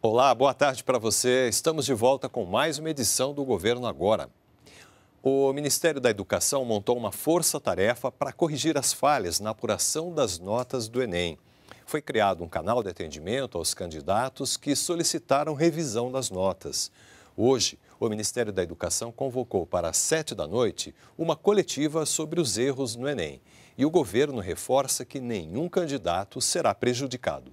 Olá, boa tarde para você. Estamos de volta com mais uma edição do Governo Agora. O Ministério da Educação montou uma força-tarefa para corrigir as falhas na apuração das notas do Enem. Foi criado um canal de atendimento aos candidatos que solicitaram revisão das notas. Hoje, o Ministério da Educação convocou para as sete da noite uma coletiva sobre os erros no Enem. E o governo reforça que nenhum candidato será prejudicado.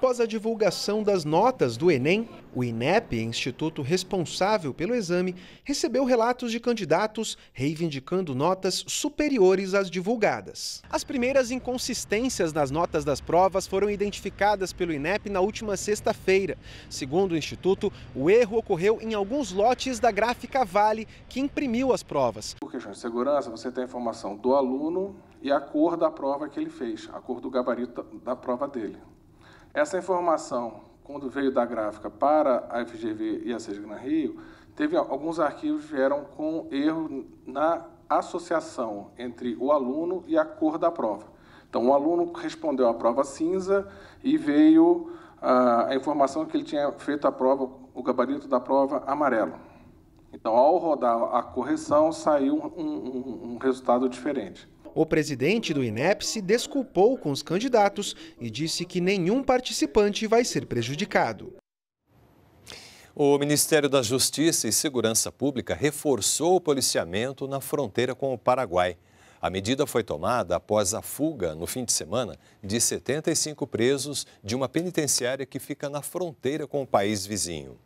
Após a divulgação das notas do Enem, o INEP, instituto responsável pelo exame, recebeu relatos de candidatos reivindicando notas superiores às divulgadas. As primeiras inconsistências nas notas das provas foram identificadas pelo INEP na última sexta-feira. Segundo o instituto, o erro ocorreu em alguns lotes da gráfica Vale, que imprimiu as provas. Por questões de segurança, você tem a informação do aluno e a cor da prova que ele fez, a cor do gabarito da prova dele. Essa informação, quando veio da gráfica para a FGV e a Sesgran Rio, teve alguns arquivos vieram com erro na associação entre o aluno e a cor da prova. Então, o aluno respondeu a prova cinza e veio ah, a informação que ele tinha feito a prova, o gabarito da prova amarelo. Então, ao rodar a correção, saiu um, um, um resultado diferente. O presidente do INEP se desculpou com os candidatos e disse que nenhum participante vai ser prejudicado. O Ministério da Justiça e Segurança Pública reforçou o policiamento na fronteira com o Paraguai. A medida foi tomada após a fuga, no fim de semana, de 75 presos de uma penitenciária que fica na fronteira com o país vizinho.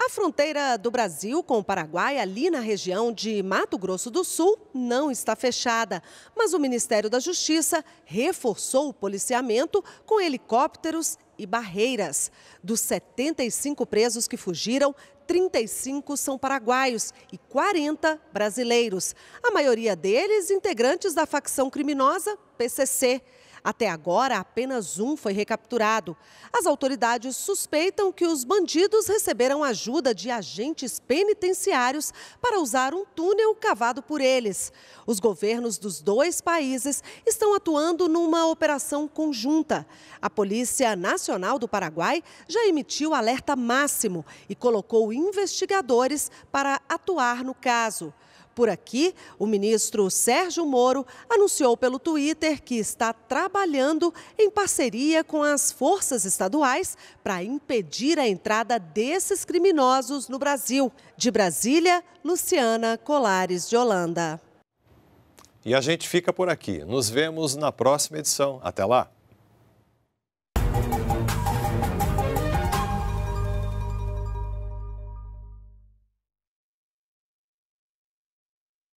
A fronteira do Brasil com o Paraguai, ali na região de Mato Grosso do Sul, não está fechada. Mas o Ministério da Justiça reforçou o policiamento com helicópteros e barreiras. Dos 75 presos que fugiram, 35 são paraguaios e 40 brasileiros. A maioria deles integrantes da facção criminosa PCC. Até agora, apenas um foi recapturado. As autoridades suspeitam que os bandidos receberam ajuda de agentes penitenciários para usar um túnel cavado por eles. Os governos dos dois países estão atuando numa operação conjunta. A Polícia Nacional do Paraguai já emitiu alerta máximo e colocou investigadores para atuar no caso. Por aqui, o ministro Sérgio Moro anunciou pelo Twitter que está trabalhando em parceria com as forças estaduais para impedir a entrada desses criminosos no Brasil. De Brasília, Luciana Colares de Holanda. E a gente fica por aqui. Nos vemos na próxima edição. Até lá!